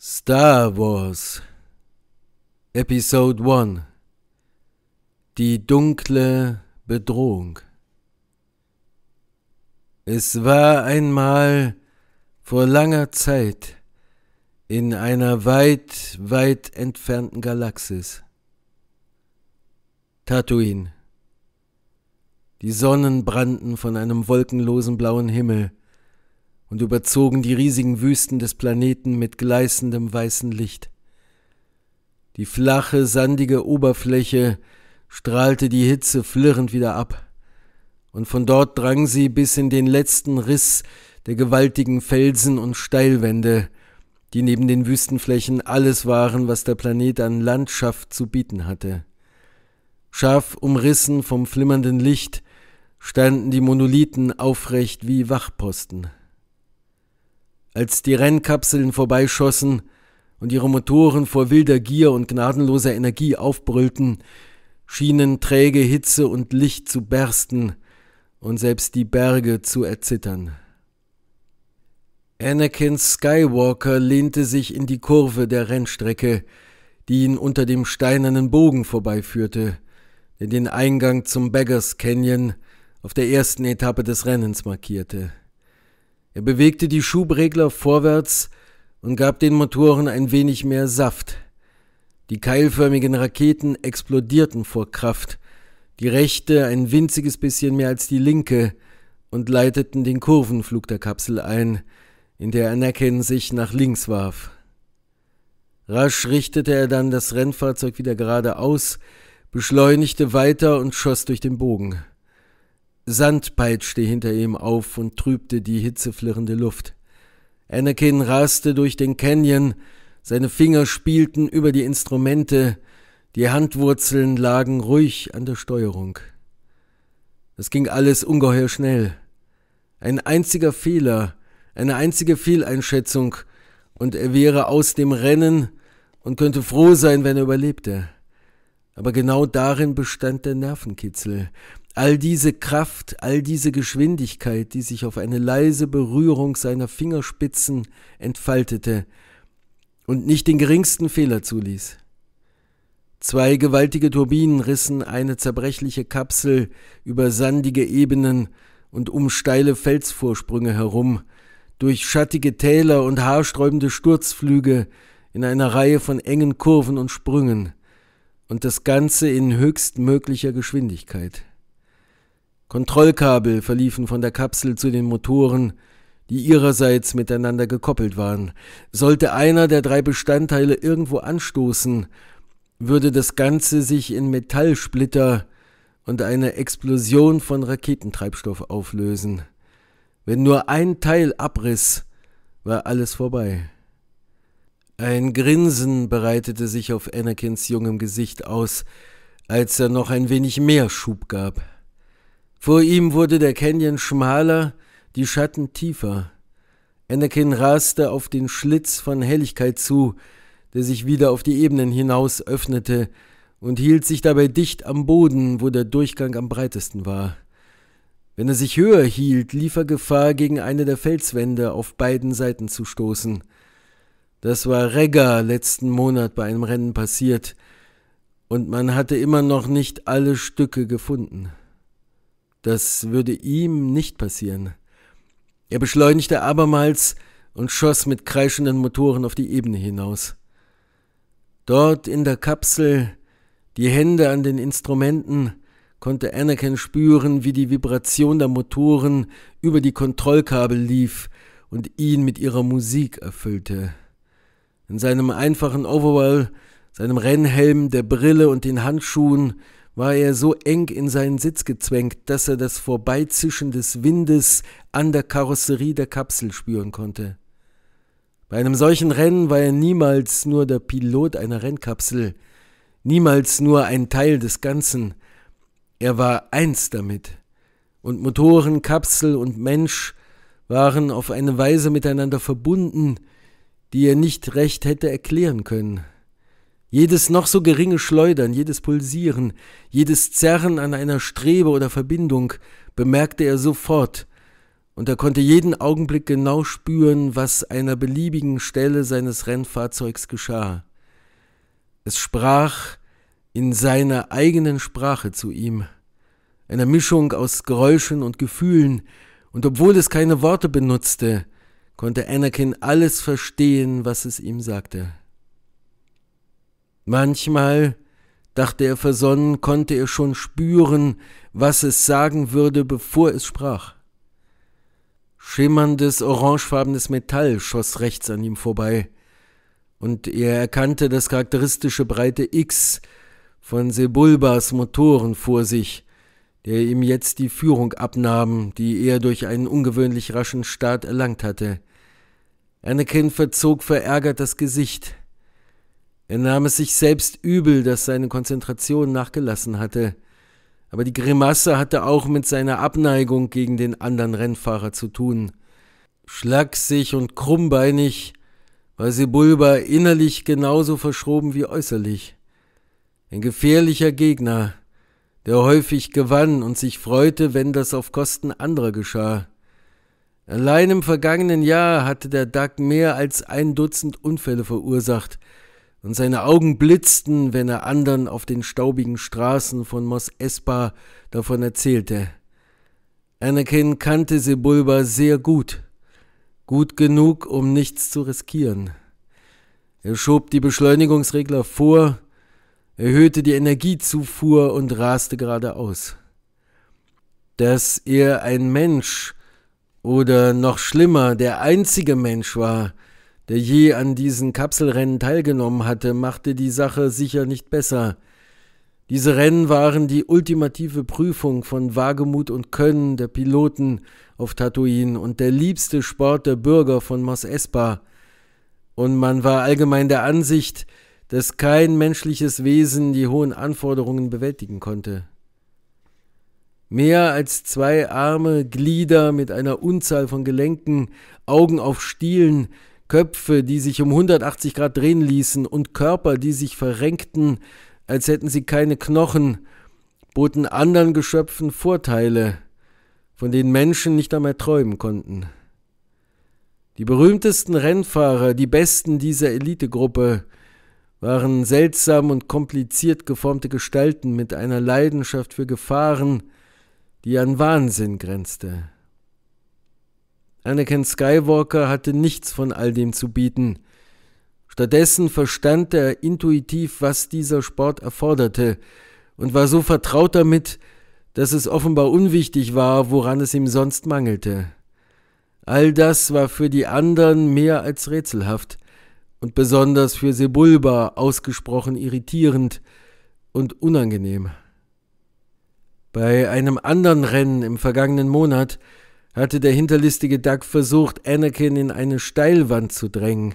Star Wars Episode 1 Die dunkle Bedrohung Es war einmal vor langer Zeit in einer weit, weit entfernten Galaxis. Tatooine. Die Sonnen brannten von einem wolkenlosen blauen Himmel und überzogen die riesigen Wüsten des Planeten mit gleißendem weißen Licht. Die flache, sandige Oberfläche strahlte die Hitze flirrend wieder ab, und von dort drang sie bis in den letzten Riss der gewaltigen Felsen und Steilwände, die neben den Wüstenflächen alles waren, was der Planet an Landschaft zu bieten hatte. Scharf umrissen vom flimmernden Licht standen die Monolithen aufrecht wie Wachposten. Als die Rennkapseln vorbeischossen und ihre Motoren vor wilder Gier und gnadenloser Energie aufbrüllten, schienen träge Hitze und Licht zu bersten und selbst die Berge zu erzittern. Anakin Skywalker lehnte sich in die Kurve der Rennstrecke, die ihn unter dem steinernen Bogen vorbeiführte, der den Eingang zum Beggars Canyon auf der ersten Etappe des Rennens markierte. Er bewegte die Schubregler vorwärts und gab den Motoren ein wenig mehr Saft. Die keilförmigen Raketen explodierten vor Kraft, die rechte ein winziges bisschen mehr als die linke und leiteten den Kurvenflug der Kapsel ein, in der Anakin sich nach links warf. Rasch richtete er dann das Rennfahrzeug wieder geradeaus, beschleunigte weiter und schoss durch den Bogen. Sand peitschte hinter ihm auf und trübte die hitzeflirrende Luft. Anakin raste durch den Canyon, seine Finger spielten über die Instrumente, die Handwurzeln lagen ruhig an der Steuerung. Es ging alles ungeheuer schnell. Ein einziger Fehler, eine einzige Fehleinschätzung, und er wäre aus dem Rennen und könnte froh sein, wenn er überlebte. Aber genau darin bestand der Nervenkitzel. All diese Kraft, all diese Geschwindigkeit, die sich auf eine leise Berührung seiner Fingerspitzen entfaltete und nicht den geringsten Fehler zuließ. Zwei gewaltige Turbinen rissen eine zerbrechliche Kapsel über sandige Ebenen und um steile Felsvorsprünge herum, durch schattige Täler und haarsträubende Sturzflüge in einer Reihe von engen Kurven und Sprüngen, und das Ganze in höchstmöglicher Geschwindigkeit. Kontrollkabel verliefen von der Kapsel zu den Motoren, die ihrerseits miteinander gekoppelt waren. Sollte einer der drei Bestandteile irgendwo anstoßen, würde das Ganze sich in Metallsplitter und eine Explosion von Raketentreibstoff auflösen. Wenn nur ein Teil abriss, war alles vorbei. Ein Grinsen bereitete sich auf Anakins jungem Gesicht aus, als er noch ein wenig mehr Schub gab. Vor ihm wurde der Canyon schmaler, die Schatten tiefer. Anakin raste auf den Schlitz von Helligkeit zu, der sich wieder auf die Ebenen hinaus öffnete, und hielt sich dabei dicht am Boden, wo der Durchgang am breitesten war. Wenn er sich höher hielt, lief er Gefahr, gegen eine der Felswände auf beiden Seiten zu stoßen. Das war Regga letzten Monat bei einem Rennen passiert, und man hatte immer noch nicht alle Stücke gefunden. Das würde ihm nicht passieren. Er beschleunigte abermals und schoss mit kreischenden Motoren auf die Ebene hinaus. Dort in der Kapsel, die Hände an den Instrumenten, konnte Anakin spüren, wie die Vibration der Motoren über die Kontrollkabel lief und ihn mit ihrer Musik erfüllte. In seinem einfachen Overall, seinem Rennhelm, der Brille und den Handschuhen war er so eng in seinen Sitz gezwängt, dass er das Vorbeizischen des Windes an der Karosserie der Kapsel spüren konnte. Bei einem solchen Rennen war er niemals nur der Pilot einer Rennkapsel, niemals nur ein Teil des Ganzen. Er war eins damit. Und Motoren, Kapsel und Mensch waren auf eine Weise miteinander verbunden, die er nicht recht hätte erklären können. Jedes noch so geringe Schleudern, jedes Pulsieren, jedes Zerren an einer Strebe oder Verbindung bemerkte er sofort, und er konnte jeden Augenblick genau spüren, was einer beliebigen Stelle seines Rennfahrzeugs geschah. Es sprach in seiner eigenen Sprache zu ihm, einer Mischung aus Geräuschen und Gefühlen, und obwohl es keine Worte benutzte, konnte Anakin alles verstehen, was es ihm sagte. Manchmal, dachte er versonnen, konnte er schon spüren, was es sagen würde, bevor es sprach. Schimmerndes, orangefarbenes Metall schoss rechts an ihm vorbei, und er erkannte das charakteristische breite X von Sebulbas Motoren vor sich, der ihm jetzt die Führung abnahm, die er durch einen ungewöhnlich raschen Start erlangt hatte. Anakin verzog verärgert das Gesicht. Er nahm es sich selbst übel, dass seine Konzentration nachgelassen hatte, aber die Grimasse hatte auch mit seiner Abneigung gegen den anderen Rennfahrer zu tun. Schlaksig und krummbeinig war Sebulba innerlich genauso verschroben wie äußerlich. Ein gefährlicher Gegner, der häufig gewann und sich freute, wenn das auf Kosten anderer geschah. Allein im vergangenen Jahr hatte der Duck mehr als ein Dutzend Unfälle verursacht, und seine Augen blitzten, wenn er anderen auf den staubigen Straßen von Mos Espa davon erzählte. Anakin kannte Sebulba sehr gut, gut genug, um nichts zu riskieren. Er schob die Beschleunigungsregler vor, erhöhte die Energiezufuhr und raste geradeaus. Dass er ein Mensch oder noch schlimmer der einzige Mensch war, der je an diesen Kapselrennen teilgenommen hatte, machte die Sache sicher nicht besser. Diese Rennen waren die ultimative Prüfung von Wagemut und Können der Piloten auf Tatooine und der liebste Sport der Bürger von Mos Espa. Und man war allgemein der Ansicht, dass kein menschliches Wesen die hohen Anforderungen bewältigen konnte. Mehr als zwei Arme, Glieder mit einer Unzahl von Gelenken, Augen auf Stielen, Köpfe, die sich um 180 Grad drehen ließen und Körper, die sich verrenkten, als hätten sie keine Knochen, boten anderen Geschöpfen Vorteile, von denen Menschen nicht einmal träumen konnten. Die berühmtesten Rennfahrer, die besten dieser Elitegruppe, waren seltsam und kompliziert geformte Gestalten mit einer Leidenschaft für Gefahren, die an Wahnsinn grenzte. Anakin Skywalker hatte nichts von all dem zu bieten. Stattdessen verstand er intuitiv, was dieser Sport erforderte und war so vertraut damit, dass es offenbar unwichtig war, woran es ihm sonst mangelte. All das war für die anderen mehr als rätselhaft und besonders für Sebulba ausgesprochen irritierend und unangenehm. Bei einem anderen Rennen im vergangenen Monat hatte der hinterlistige Duck versucht, Anakin in eine Steilwand zu drängen.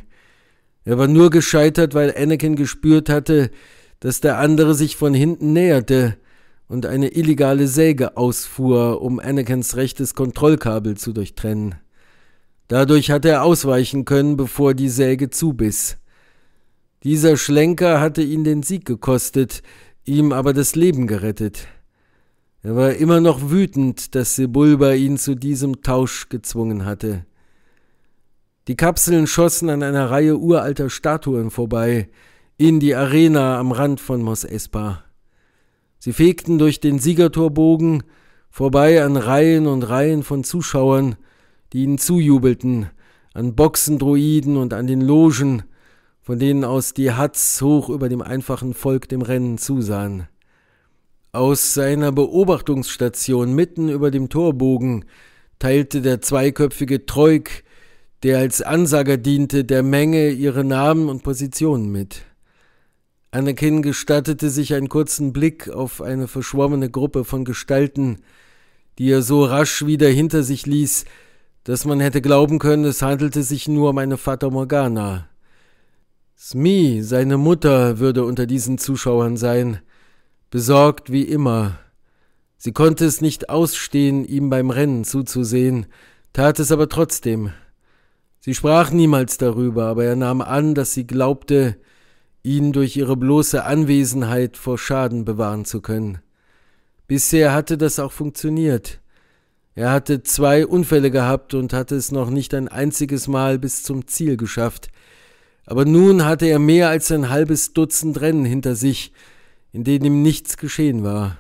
Er war nur gescheitert, weil Anakin gespürt hatte, dass der andere sich von hinten näherte und eine illegale Säge ausfuhr, um Anakins rechtes Kontrollkabel zu durchtrennen. Dadurch hatte er ausweichen können, bevor die Säge zubiss. Dieser Schlenker hatte ihn den Sieg gekostet, ihm aber das Leben gerettet. Er war immer noch wütend, dass Sebulba ihn zu diesem Tausch gezwungen hatte. Die Kapseln schossen an einer Reihe uralter Statuen vorbei, in die Arena am Rand von Mos Espa. Sie fegten durch den Siegertorbogen, vorbei an Reihen und Reihen von Zuschauern, die ihnen zujubelten, an Boxendroiden und an den Logen, von denen aus die Hatz hoch über dem einfachen Volk dem Rennen zusahen. Aus seiner Beobachtungsstation mitten über dem Torbogen teilte der zweiköpfige Troik, der als Ansager diente, der Menge ihre Namen und Positionen mit. Anakin gestattete sich einen kurzen Blick auf eine verschwommene Gruppe von Gestalten, die er so rasch wieder hinter sich ließ, dass man hätte glauben können, es handelte sich nur um eine Fata Morgana. Smee, seine Mutter, würde unter diesen Zuschauern sein – besorgt wie immer. Sie konnte es nicht ausstehen, ihm beim Rennen zuzusehen, tat es aber trotzdem. Sie sprach niemals darüber, aber er nahm an, dass sie glaubte, ihn durch ihre bloße Anwesenheit vor Schaden bewahren zu können. Bisher hatte das auch funktioniert. Er hatte zwei Unfälle gehabt und hatte es noch nicht ein einziges Mal bis zum Ziel geschafft. Aber nun hatte er mehr als ein halbes Dutzend Rennen hinter sich, in denen ihm nichts geschehen war,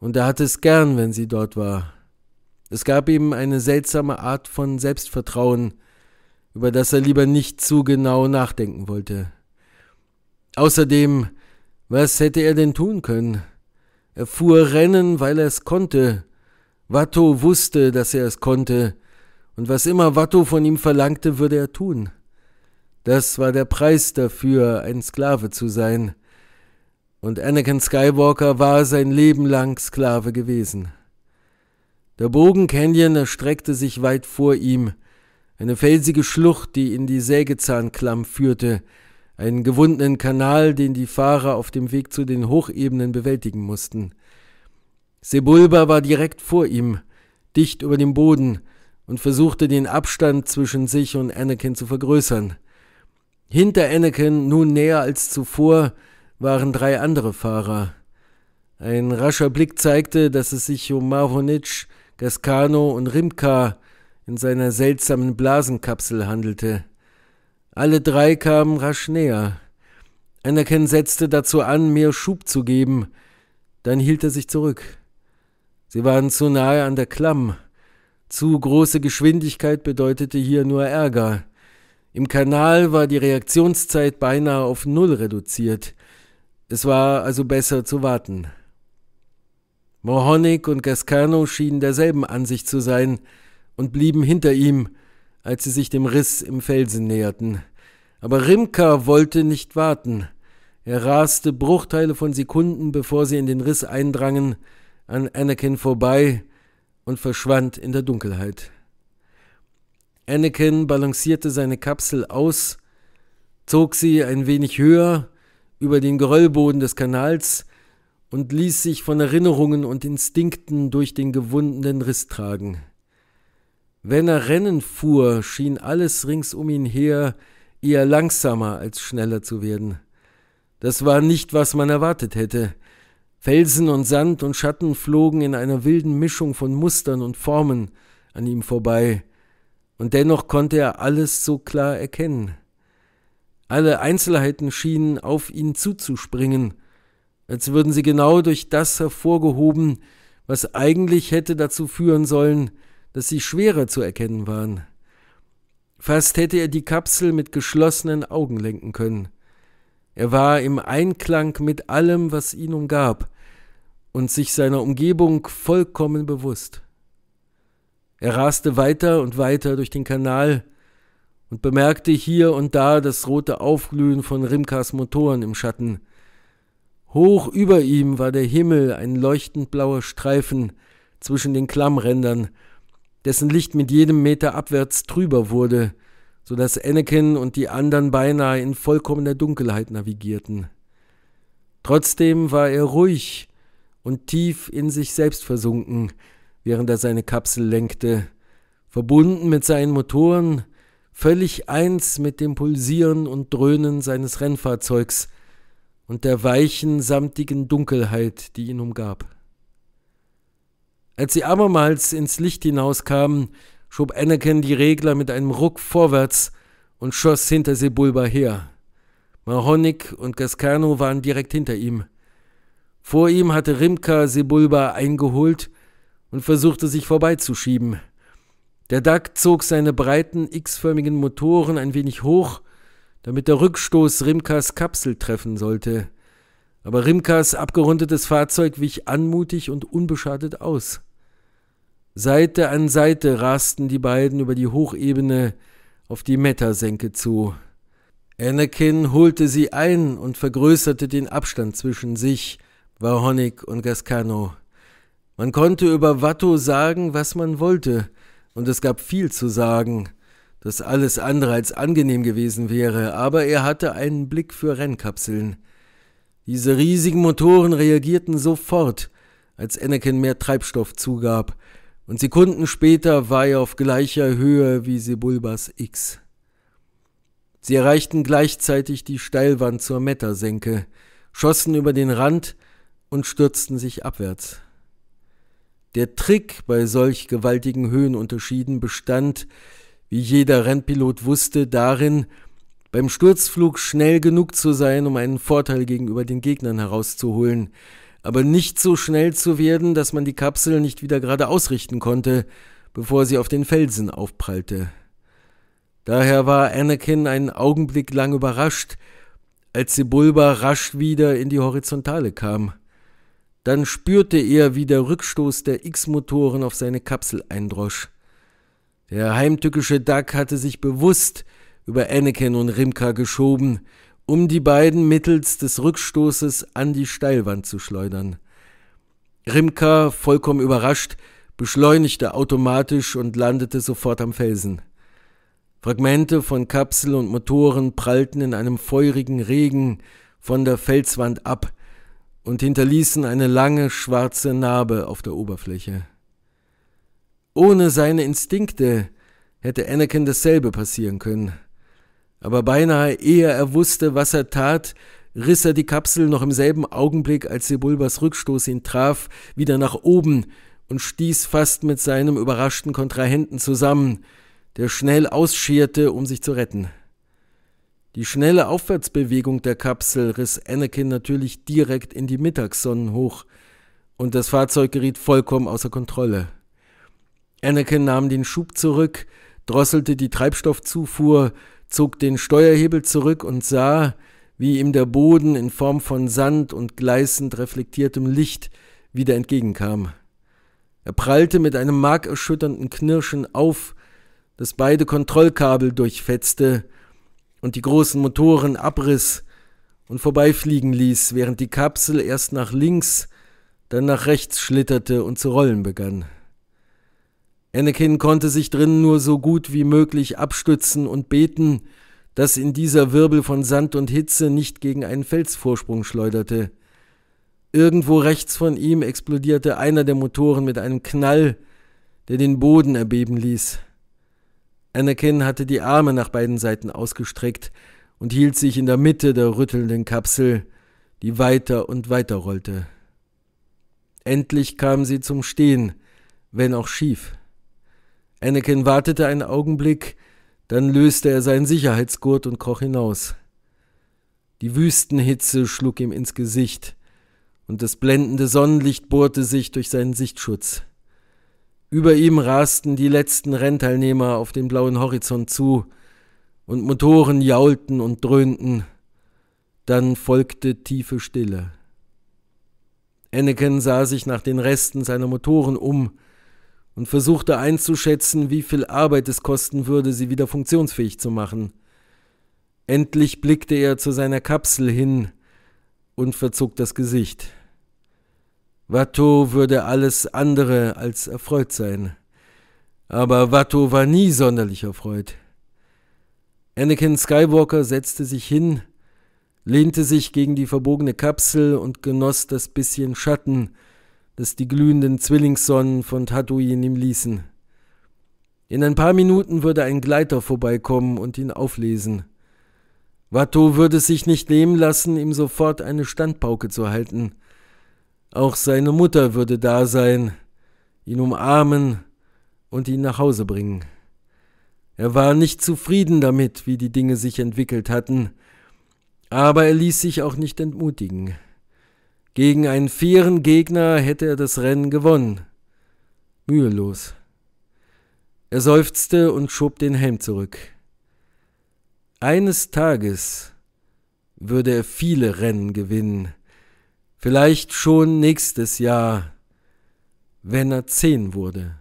und er hatte es gern, wenn sie dort war. Es gab ihm eine seltsame Art von Selbstvertrauen, über das er lieber nicht zu genau nachdenken wollte. Außerdem, was hätte er denn tun können? Er fuhr Rennen, weil er es konnte. Watto wusste, dass er es konnte, und was immer Watto von ihm verlangte, würde er tun. Das war der Preis dafür, ein Sklave zu sein und Anakin Skywalker war sein Leben lang Sklave gewesen. Der Bogen Canyon erstreckte sich weit vor ihm, eine felsige Schlucht, die in die Sägezahnklamm führte, einen gewundenen Kanal, den die Fahrer auf dem Weg zu den Hochebenen bewältigen mussten. Sebulba war direkt vor ihm, dicht über dem Boden, und versuchte den Abstand zwischen sich und Anakin zu vergrößern. Hinter Anakin, nun näher als zuvor, waren drei andere Fahrer. Ein rascher Blick zeigte, dass es sich um Mahonitsch, Gascano und Rimka in seiner seltsamen Blasenkapsel handelte. Alle drei kamen rasch näher. Anakin setzte dazu an, mir Schub zu geben. Dann hielt er sich zurück. Sie waren zu nahe an der Klamm. Zu große Geschwindigkeit bedeutete hier nur Ärger. Im Kanal war die Reaktionszeit beinahe auf Null reduziert. Es war also besser zu warten. Mohonik und Gascano schienen derselben Ansicht zu sein und blieben hinter ihm, als sie sich dem Riss im Felsen näherten. Aber Rimka wollte nicht warten. Er raste Bruchteile von Sekunden, bevor sie in den Riss eindrangen, an Anakin vorbei und verschwand in der Dunkelheit. Anakin balancierte seine Kapsel aus, zog sie ein wenig höher über den Geröllboden des Kanals und ließ sich von Erinnerungen und Instinkten durch den gewundenen Riss tragen. Wenn er Rennen fuhr, schien alles rings um ihn her eher langsamer als schneller zu werden. Das war nicht, was man erwartet hätte. Felsen und Sand und Schatten flogen in einer wilden Mischung von Mustern und Formen an ihm vorbei, und dennoch konnte er alles so klar erkennen. Alle Einzelheiten schienen auf ihn zuzuspringen, als würden sie genau durch das hervorgehoben, was eigentlich hätte dazu führen sollen, dass sie schwerer zu erkennen waren. Fast hätte er die Kapsel mit geschlossenen Augen lenken können. Er war im Einklang mit allem, was ihn umgab, und sich seiner Umgebung vollkommen bewusst. Er raste weiter und weiter durch den Kanal, und bemerkte hier und da das rote Aufglühen von Rimkas Motoren im Schatten. Hoch über ihm war der Himmel ein leuchtend blauer Streifen zwischen den Klammrändern, dessen Licht mit jedem Meter abwärts trüber wurde, so dass Anakin und die anderen beinahe in vollkommener Dunkelheit navigierten. Trotzdem war er ruhig und tief in sich selbst versunken, während er seine Kapsel lenkte, verbunden mit seinen Motoren, völlig eins mit dem Pulsieren und Dröhnen seines Rennfahrzeugs und der weichen, samtigen Dunkelheit, die ihn umgab. Als sie abermals ins Licht hinauskamen, schob Anakin die Regler mit einem Ruck vorwärts und schoss hinter Sebulba her. Mahonik und Gascano waren direkt hinter ihm. Vor ihm hatte Rimka Sebulba eingeholt und versuchte sich vorbeizuschieben – der Duck zog seine breiten, x-förmigen Motoren ein wenig hoch, damit der Rückstoß Rimkas Kapsel treffen sollte. Aber Rimkas abgerundetes Fahrzeug wich anmutig und unbeschadet aus. Seite an Seite rasten die beiden über die Hochebene auf die Metasenke zu. Anakin holte sie ein und vergrößerte den Abstand zwischen sich, Wahonik und Gascano. Man konnte über Watto sagen, was man wollte, und es gab viel zu sagen, das alles andere als angenehm gewesen wäre, aber er hatte einen Blick für Rennkapseln. Diese riesigen Motoren reagierten sofort, als Anakin mehr Treibstoff zugab, und Sekunden später war er auf gleicher Höhe wie Sebulbas X. Sie erreichten gleichzeitig die Steilwand zur Mettersenke, schossen über den Rand und stürzten sich abwärts. Der Trick bei solch gewaltigen Höhenunterschieden bestand, wie jeder Rennpilot wusste, darin, beim Sturzflug schnell genug zu sein, um einen Vorteil gegenüber den Gegnern herauszuholen, aber nicht so schnell zu werden, dass man die Kapsel nicht wieder gerade ausrichten konnte, bevor sie auf den Felsen aufprallte. Daher war Anakin einen Augenblick lang überrascht, als Sebulba rasch wieder in die Horizontale kam. Dann spürte er, wie der Rückstoß der X-Motoren auf seine Kapsel eindrosch. Der heimtückische Duck hatte sich bewusst über Anakin und Rimka geschoben, um die beiden mittels des Rückstoßes an die Steilwand zu schleudern. Rimka, vollkommen überrascht, beschleunigte automatisch und landete sofort am Felsen. Fragmente von Kapsel und Motoren prallten in einem feurigen Regen von der Felswand ab, und hinterließen eine lange schwarze Narbe auf der Oberfläche. Ohne seine Instinkte hätte Anakin dasselbe passieren können. Aber beinahe ehe er wusste, was er tat, riss er die Kapsel noch im selben Augenblick, als Sebulbas Rückstoß ihn traf, wieder nach oben und stieß fast mit seinem überraschten Kontrahenten zusammen, der schnell ausscherte, um sich zu retten. Die schnelle Aufwärtsbewegung der Kapsel riss Anakin natürlich direkt in die Mittagssonnen hoch und das Fahrzeug geriet vollkommen außer Kontrolle. Anakin nahm den Schub zurück, drosselte die Treibstoffzufuhr, zog den Steuerhebel zurück und sah, wie ihm der Boden in Form von Sand und gleißend reflektiertem Licht wieder entgegenkam. Er prallte mit einem markerschütternden Knirschen auf, das beide Kontrollkabel durchfetzte und die großen Motoren abriss und vorbeifliegen ließ, während die Kapsel erst nach links, dann nach rechts schlitterte und zu rollen begann. Anakin konnte sich drinnen nur so gut wie möglich abstützen und beten, dass in dieser Wirbel von Sand und Hitze nicht gegen einen Felsvorsprung schleuderte. Irgendwo rechts von ihm explodierte einer der Motoren mit einem Knall, der den Boden erbeben ließ. Anakin hatte die Arme nach beiden Seiten ausgestreckt und hielt sich in der Mitte der rüttelnden Kapsel, die weiter und weiter rollte. Endlich kam sie zum Stehen, wenn auch schief. Anakin wartete einen Augenblick, dann löste er seinen Sicherheitsgurt und kroch hinaus. Die Wüstenhitze schlug ihm ins Gesicht, und das blendende Sonnenlicht bohrte sich durch seinen Sichtschutz. Über ihm rasten die letzten Rennteilnehmer auf den blauen Horizont zu, und Motoren jaulten und dröhnten. Dann folgte tiefe Stille. Anakin sah sich nach den Resten seiner Motoren um und versuchte einzuschätzen, wie viel Arbeit es kosten würde, sie wieder funktionsfähig zu machen. Endlich blickte er zu seiner Kapsel hin und verzog das Gesicht. Watteau würde alles andere als erfreut sein. Aber Watteau war nie sonderlich erfreut. Anakin Skywalker setzte sich hin, lehnte sich gegen die verbogene Kapsel und genoss das bisschen Schatten, das die glühenden Zwillingssonnen von Tatooine ihm ließen. In ein paar Minuten würde ein Gleiter vorbeikommen und ihn auflesen. Watteau würde sich nicht nehmen lassen, ihm sofort eine Standpauke zu halten. Auch seine Mutter würde da sein, ihn umarmen und ihn nach Hause bringen. Er war nicht zufrieden damit, wie die Dinge sich entwickelt hatten, aber er ließ sich auch nicht entmutigen. Gegen einen fairen Gegner hätte er das Rennen gewonnen. Mühelos. Er seufzte und schob den Helm zurück. Eines Tages würde er viele Rennen gewinnen, Vielleicht schon nächstes Jahr, wenn er zehn wurde.